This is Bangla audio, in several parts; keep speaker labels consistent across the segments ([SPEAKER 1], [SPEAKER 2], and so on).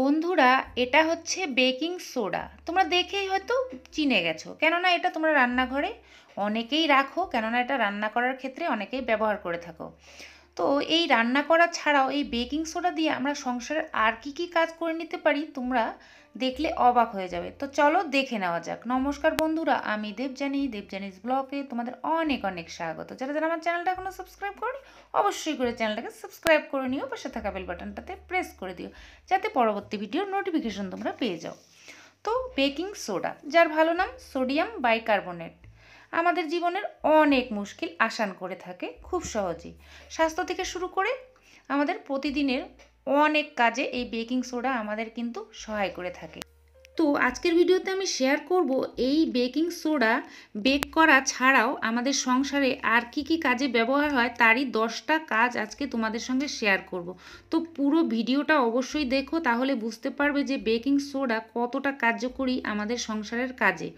[SPEAKER 1] বন্ধুরা এটা হচ্ছে বেকিং সোডা তোমরা দেখেই হয়তো চিনে গেছো কেননা এটা তোমরা রান্নাঘরে অনেকেই রাখো কেননা এটা রান্না করার ক্ষেত্রে অনেকেই ব্যবহার করে থাকো তো এই রান্না করা ছাড়াও এই বেকিং সোডা দিয়ে আমরা সংসারের আর কি কি কাজ করে নিতে পারি তোমরা দেখলে অবাক হয়ে যাবে তো চলো দেখে নেওয়া যাক নমস্কার বন্ধুরা আমি দেবজানি দেবজানিস ব্লগে তোমাদের অনেক অনেক স্বাগত যারা যারা আমার চ্যানেলটা এখনও সাবস্ক্রাইব করি অবশ্যই করে চ্যানেলটাকে সাবস্ক্রাইব করে নিও পাশে থাকা বেল বাটনটাতে প্রেস করে দিও যাতে পরবর্তী ভিডিওর নোটিফিকেশন তোমরা পেয়ে যাও তো বেকিং সোডা যার ভালো নাম সোডিয়াম বাইকার্বনেট আমাদের জীবনের অনেক মুশকিল আসান করে থাকে খুব সহজেই স্বাস্থ্য থেকে শুরু করে আমাদের প্রতিদিনের অনেক কাজে এই বেকিং সোডা আমাদের কিন্তু সহায় করে থাকে তো আজকের ভিডিওতে আমি শেয়ার করব এই বেকিং সোডা বেক করা ছাড়াও আমাদের সংসারে আর কি কি কাজে ব্যবহার হয় তারই দশটা কাজ আজকে তোমাদের সঙ্গে শেয়ার করব। তো পুরো ভিডিওটা অবশ্যই দেখো তাহলে বুঝতে পারবে যে বেকিং সোডা কতটা কার্যকরী আমাদের সংসারের কাজে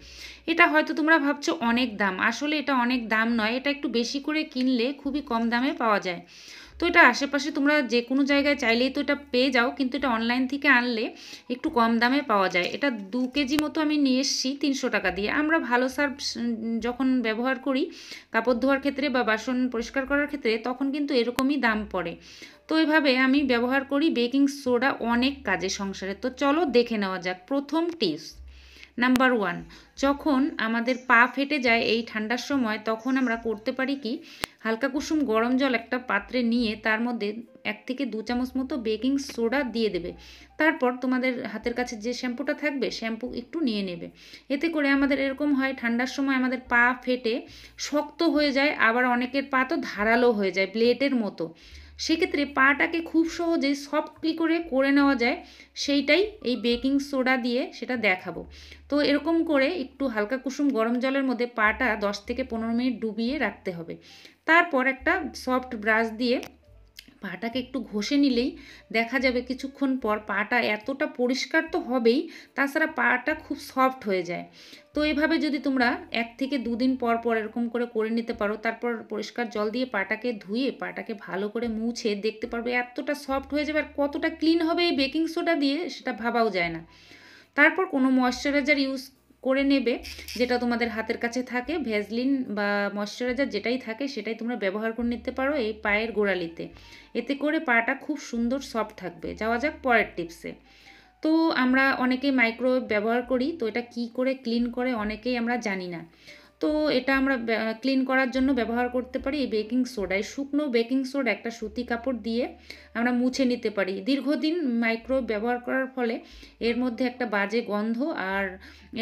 [SPEAKER 1] এটা হয়তো তোমরা ভাবছো অনেক দাম আসলে এটা অনেক দাম নয় এটা একটু বেশি করে কিনলে খুবই কম দামে পাওয়া যায় তো এটা আশেপাশে তোমরা যে কোনো জায়গায় চাইলেই তো এটা পেয়ে যাও কিন্তু এটা অনলাইন থেকে আনলে একটু কম দামে পাওয়া যায় এটা দু কেজি মতো আমি নিয়ে এসছি তিনশো টাকা দিয়ে আমরা ভালো সার্ভ যখন ব্যবহার করি কাপড় ধোয়ার ক্ষেত্রে বা বাসন পরিষ্কার করার ক্ষেত্রে তখন কিন্তু এরকমই দাম পড়ে তো এভাবে আমি ব্যবহার করি বেকিং সোডা অনেক কাজে সংসারে তো চলো দেখে নেওয়া যাক প্রথম টিপস নাম্বার ওয়ান যখন আমাদের পা ফেটে যায় এই ঠান্ডার সময় তখন আমরা করতে পারি কি হালকা কুসুম গরম জল একটা পাত্রে নিয়ে তার মধ্যে এক থেকে দু চামচ মতো বেকিং সোডা দিয়ে দেবে তারপর তোমাদের হাতের কাছে যে শ্যাম্পুটা থাকবে শ্যাম্পু একটু নিয়ে নেবে এতে করে আমাদের এরকম হয় ঠান্ডার সময় আমাদের পা ফেটে শক্ত হয়ে যায় আবার অনেকের পা তো ধারালো হয়ে যায় ব্লেডের মতো সেক্ষেত্রে পাটাকে খুব সহজে সফটলি করে করে নেওয়া যায় সেইটাই এই বেকিং সোডা দিয়ে সেটা দেখাবো তো এরকম করে একটু হালকা কুসুম গরম জলের মধ্যে পাটা দশ থেকে পনেরো মিনিট ডুবিয়ে রাখতে হবে তারপর একটা সফট ব্রাশ দিয়ে পাটাকে একটু ঘষে নিলেই দেখা যাবে কিছুক্ষণ পর পাটা এতটা পরিষ্কার তো হবেই তাছাড়া পাটা খুব সফট হয়ে যায় তো এভাবে যদি তোমরা এক থেকে দুদিন পর পর এরকম করে করে নিতে পারো তারপর পরিষ্কার জল দিয়ে পাটাকে ধুয়ে পাটাকে ভালো করে মুছে দেখতে পারবে এতটা সফট হয়ে যাবে আর কতটা ক্লিন হবে এই বেকিং সোডা দিয়ে সেটা ভাবাও যায় না তারপর কোনো ময়শ্চারাইজার ইউজ করে নেবে যেটা তোমাদের হাতের কাছে থাকে ভ্যাজলিন বা ময়শ্চারাইজার যেটাই থাকে সেটাই তোমরা ব্যবহার করে নিতে পারো এই পায়ের গোড়ালিতে এতে করে পাটা খুব সুন্দর সফট থাকবে যাওয়া যাক পরের টিপসে তো আমরা অনেকেই মাইক্রোওয়েভ ব্যবহার করি তো এটা কি করে ক্লিন করে অনেকেই আমরা জানি না তো এটা আমরা ক্লিন করার জন্য ব্যবহার করতে পারি এই বেকিং সোডা এই শুকনো বেকিং সোডা একটা সুতি কাপড় দিয়ে আমরা মুছে নিতে পারি দীর্ঘদিন মাইক্রো ব্যবহার করার ফলে এর মধ্যে একটা বাজে গন্ধ আর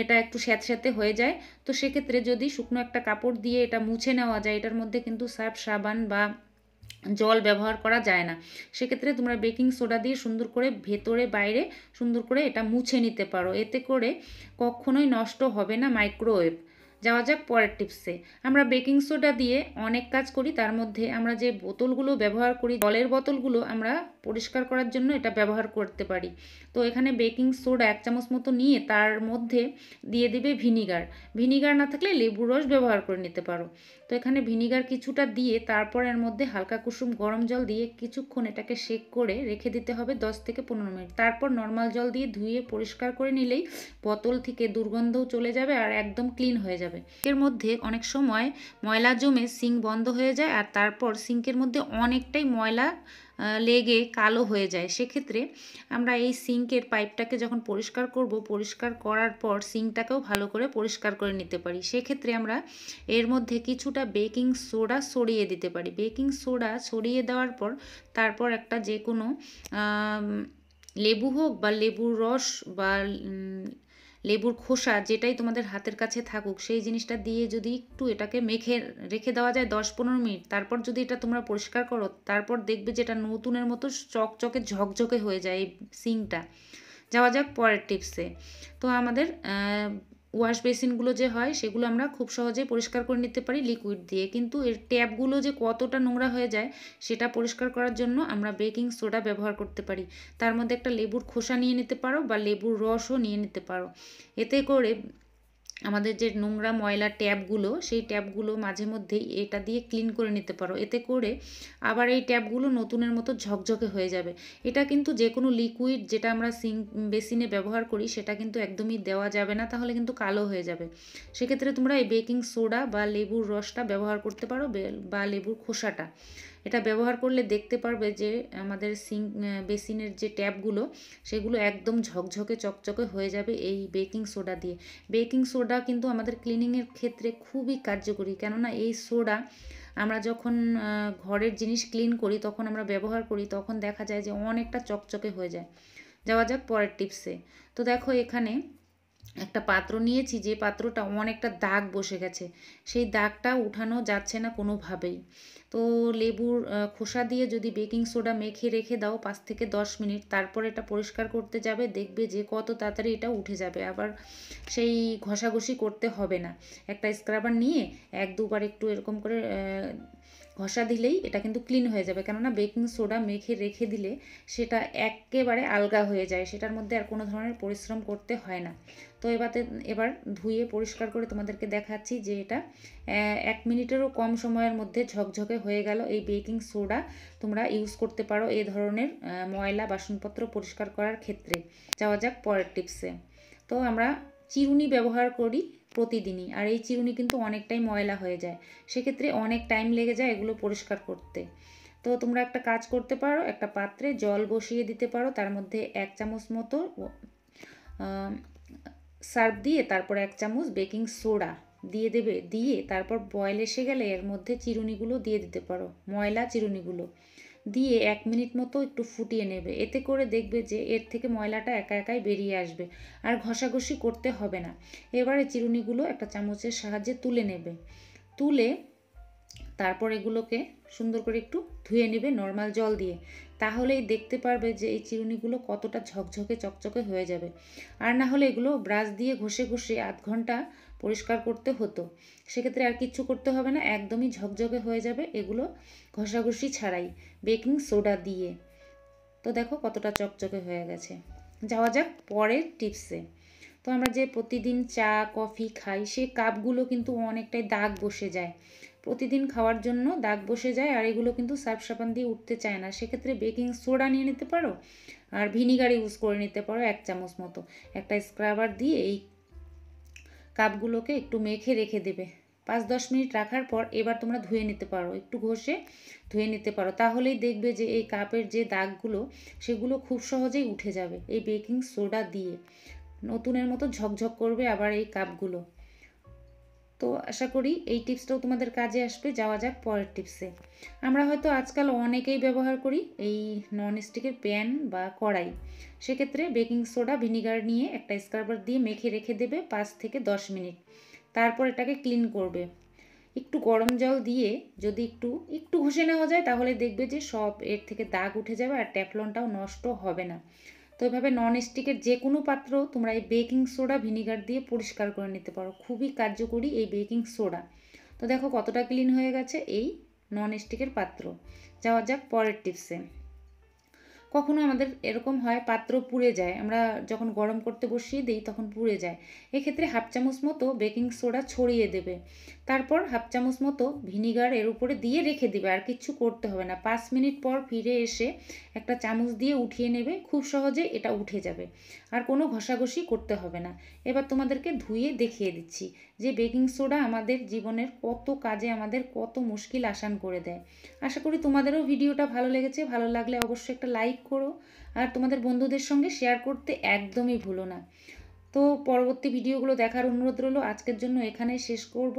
[SPEAKER 1] এটা একটু স্যাঁতস্যাঁতে হয়ে যায় তো সেক্ষেত্রে যদি শুকনো একটা কাপড় দিয়ে এটা মুছে নেওয়া যায় এটার মধ্যে কিন্তু সার্ফ সাবান বা জল ব্যবহার করা যায় না সেক্ষেত্রে তোমরা বেকিং সোডা দিয়ে সুন্দর করে ভেতরে বাইরে সুন্দর করে এটা মুছে নিতে পারো এতে করে কখনোই নষ্ট হবে না মাইক্রোওয়েভ যাওয়া যাক পরের টিপসে আমরা বেকিং সোডা দিয়ে অনেক কাজ করি তার মধ্যে আমরা যে বোতলগুলো ব্যবহার করি জলের বোতলগুলো আমরা পরিষ্কার করার জন্য এটা ব্যবহার করতে পারি তো এখানে বেকিং সোডা এক চামচ মতো নিয়ে তার মধ্যে দিয়ে দিবে ভিনিগার ভিনিগার না থাকলে লেবু রস ব্যবহার করে নিতে পারো তো এখানে ভিনিগার কিছুটা দিয়ে তারপর এর মধ্যে হালকা কুসুম গরম জল দিয়ে কিছুক্ষণ এটাকে শেক করে রেখে দিতে হবে দশ থেকে পনেরো মিনিট তারপর নর্মাল জল দিয়ে ধুয়ে পরিষ্কার করে নিলেই বোতল থেকে দুর্গন্ধও চলে যাবে আর একদম ক্লিন হয়ে যাবে যাবে এর মধ্যে অনেক সময় ময়লা জমে সিঙ্ক বন্ধ হয়ে যায় আর তারপর সিঙ্কের মধ্যে অনেকটাই ময়লা লেগে কালো হয়ে যায় সেক্ষেত্রে আমরা এই সিঙ্কের পাইপটাকে যখন পরিষ্কার করব পরিষ্কার করার পর সিঙ্কটাকেও ভালো করে পরিষ্কার করে নিতে পারি সেক্ষেত্রে আমরা এর মধ্যে কিছুটা বেকিং সোডা সরিয়ে দিতে পারি বেকিং সোডা সরিয়ে দেওয়ার পর তারপর একটা যে কোনো লেবু হোক বা লেবুর রস বা লেবুর খোসা যেটাই তোমাদের হাতের কাছে থাকুক সেই জিনিসটা দিয়ে যদি একটু এটাকে মেখে রেখে দেওয়া যায় দশ পনেরো মিনিট তারপর যদি এটা তোমরা পরিষ্কার করো তারপর দেখবে যেটা নতুনের মতো চকচকে ঝকঝকে হয়ে যায় এই সিংটা যাওয়া যাক পরের টিপসে তো আমাদের ওয়াশ বেসিনগুলো যে হয় সেগুলো আমরা খুব সহজে পরিষ্কার করে নিতে পারি লিকুইড দিয়ে কিন্তু এর ট্যাপগুলো যে কতটা নোংরা হয়ে যায় সেটা পরিষ্কার করার জন্য আমরা বেকিং সোডা ব্যবহার করতে পারি তার মধ্যে একটা লেবুর খোসা নিয়ে নিতে পারো বা লেবুর রসও নিয়ে নিতে পারো এতে করে আমাদের যে নোংরা ময়লা ট্যাপগুলো সেই ট্যাপগুলো মাঝে মধ্যেই এটা দিয়ে ক্লিন করে নিতে পারো এতে করে আবার এই ট্যাপগুলো নতুনের মতো ঝকঝকে হয়ে যাবে এটা কিন্তু যে কোনো লিকুইড যেটা আমরা সিং বেসিনে ব্যবহার করি সেটা কিন্তু একদমই দেওয়া যাবে না তাহলে কিন্তু কালো হয়ে যাবে সেক্ষেত্রে তোমরা এই বেকিং সোডা বা লেবুর রসটা ব্যবহার করতে পারো বা লেবুর খোসাটা এটা ব্যবহার করলে দেখতে পারবে যে আমাদের সিং বেসিনের যে ট্যাপগুলো সেগুলো একদম ঝকঝকে চকচকে হয়ে যাবে এই বেকিং সোডা দিয়ে বেকিং সোডা কিন্তু আমাদের ক্লিনিংয়ের ক্ষেত্রে খুবই কার্যকরী কেননা এই সোডা আমরা যখন ঘরের জিনিস ক্লিন করি তখন আমরা ব্যবহার করি তখন দেখা যায় যে অনেকটা চকচকে হয়ে যায় যাওয়া যাক পরের টিপসে তো দেখো এখানে একটা পাত্র নিয়েছি যে পাত্রটা অনেকটা দাগ বসে গেছে সেই দাগটা উঠানো যাচ্ছে না কোনোভাবেই তো লেবুর খোসা দিয়ে যদি বেকিং সোডা মেখে রেখে দাও পাঁচ থেকে দশ মিনিট তারপর এটা পরিষ্কার করতে যাবে দেখবে যে কত তাড়াতাড়ি এটা উঠে যাবে আবার সেই ঘষাঘষি করতে হবে না একটা স্ক্রাবার নিয়ে এক দুবার একটু এরকম করে ঘষা দিলেই এটা কিন্তু ক্লিন হয়ে যাবে কেননা বেকিং সোডা মেখে রেখে দিলে সেটা একেবারে আলগা হয়ে যায় সেটার মধ্যে আর কোনো ধরনের পরিশ্রম করতে হয় না তো এবারে এবার ধুয়ে পরিষ্কার করে তোমাদেরকে দেখাচ্ছি যে এটা এক মিনিটেরও কম সময়ের মধ্যে ঝকঝকে হয়ে গেল এই বেকিং সোডা তোমরা ইউজ করতে পারো এই ধরনের ময়লা বাসনপত্র পরিষ্কার করার ক্ষেত্রে যাওয়া যাক পরের টিপসে তো আমরা চিরুনি ব্যবহার করি প্রতিদিনই আর এই চিরুনি কিন্তু অনেকটাই ময়লা হয়ে যায় সেক্ষেত্রে অনেক টাইম লেগে যায় এগুলো পরিষ্কার করতে তো তোমরা একটা কাজ করতে পারো একটা পাত্রে জল বসিয়ে দিতে পারো তার মধ্যে এক চামচ মতো সার্ফ দিয়ে তারপর এক চামচ বেকিং সোডা দিয়ে দেবে দিয়ে তারপর বয়েল এসে গেলে এর মধ্যে চিরুনিগুলো দিয়ে দিতে পারো ময়লা চিরুনিগুলো দিয়ে এক মিনিট মতো একটু ফুটিয়ে নেবে এতে করে দেখবে যে এর থেকে ময়লাটা একা একাই বেরিয়ে আসবে আর ঘষাঘষি করতে হবে না এবারে চিরুনিগুলো একটা চামচের সাহায্যে তুলে নেবে তুলে তারপর এগুলোকে সুন্দর করে একটু ধুয়ে নেবে নর্মাল জল দিয়ে তাহলেই দেখতে পারবে যে এই চিরুনিগুলো কতটা ঝকঝকে চকচকে হয়ে যাবে আর না হলে এগুলো ব্রাশ দিয়ে ঘষে ঘষে আধ ঘন্টা পরিষ্কার করতে হতো সেক্ষেত্রে আর কিচ্ছু করতে হবে না একদমই ঝকঝকে হয়ে যাবে এগুলো ঘষাঘষি ছাড়াই বেকিং সোডা দিয়ে তো দেখো কতটা চকচকে হয়ে গেছে যাওয়া যাক পরের টিপসে তো আমরা যে প্রতিদিন চা কফি খাই সে কাপগুলো কিন্তু অনেকটাই দাগ বসে যায় প্রতিদিন খাওয়ার জন্য দাগ বসে যায় আর এগুলো কিন্তু সার্ফ সাবান দিয়ে উঠতে চায় না সেক্ষেত্রে বেকিং সোডা নিয়ে নিতে পারো আর ভিনিগার ইউজ করে নিতে পারো এক চামচ মতো একটা স্ক্রাবার দিয়ে এই কাপগুলোকে একটু মেখে রেখে দেবে পাঁচ দশ মিনিট রাখার পর এবার তোমরা ধুয়ে নিতে পারো একটু ঘষে ধুয়ে নিতে পারো তাহলেই দেখবে যে এই কাপের যে দাগগুলো সেগুলো খুব সহজেই উঠে যাবে এই বেকিং সোডা দিয়ে নতুনের মতো ঝকঝক করবে আবার এই কাপগুলো তো আশা করি এই টিপসটাও তোমাদের কাজে আসবে যাওয়া যাক পরের টিপসে আমরা হয়তো আজকাল অনেকেই ব্যবহার করি এই ননস্টিকের প্যান বা কড়াই সেক্ষেত্রে বেকিং সোডা ভিনিগার নিয়ে একটা স্ক্রাবার দিয়ে মেখে রেখে দেবে পাঁচ থেকে দশ মিনিট তারপর এটাকে ক্লিন করবে একটু গরম জল দিয়ে যদি একটু একটু ঘষে নেওয়া যায় তাহলে দেখবে যে সব এর থেকে দাগ উঠে যাবে আর ট্যাফলনটাও নষ্ট হবে না তো এভাবে ননস্টিকের যে কোনো পাত্র তোমরা এই বেকিং সোডা ভিনিগার দিয়ে পরিষ্কার করে নিতে পারো খুবই কার্যকরী এই বেকিং সোডা তো দেখো কতটা ক্লিন হয়ে গেছে এই ননস্টিকের পাত্র যাওয়া যাক পরের টিপসে কখনো আমাদের এরকম হয় পাত্র পুড়ে যায় আমরা যখন গরম করতে বসিয়ে দিই তখন পুড়ে যায় এক্ষেত্রে হাফ চামচ মতো বেকিং সোডা ছড়িয়ে দেবে তারপর হাফ চামচ মতো ভিনিগার এর উপরে দিয়ে রেখে দিবে আর কিচ্ছু করতে হবে না পাঁচ মিনিট পর ফিরে এসে একটা চামচ দিয়ে উঠিয়ে নেবে খুব সহজে এটা উঠে যাবে আর কোনো ঘষাঘষি করতে হবে না এবার তোমাদেরকে ধুয়ে দেখিয়ে দিচ্ছি যে বেকিং সোডা আমাদের জীবনের কত কাজে আমাদের কত মুশকিল আসান করে দেয় আশা করি তোমাদেরও ভিডিওটা ভালো লেগেছে ভালো লাগলে অবশ্যই একটা লাইক করো আর তোমাদের বন্ধুদের সঙ্গে শেয়ার করতে একদমই ভুলো না তো পরবর্তী ভিডিওগুলো দেখার অনুরোধ রইল আজকের জন্য এখানে শেষ করব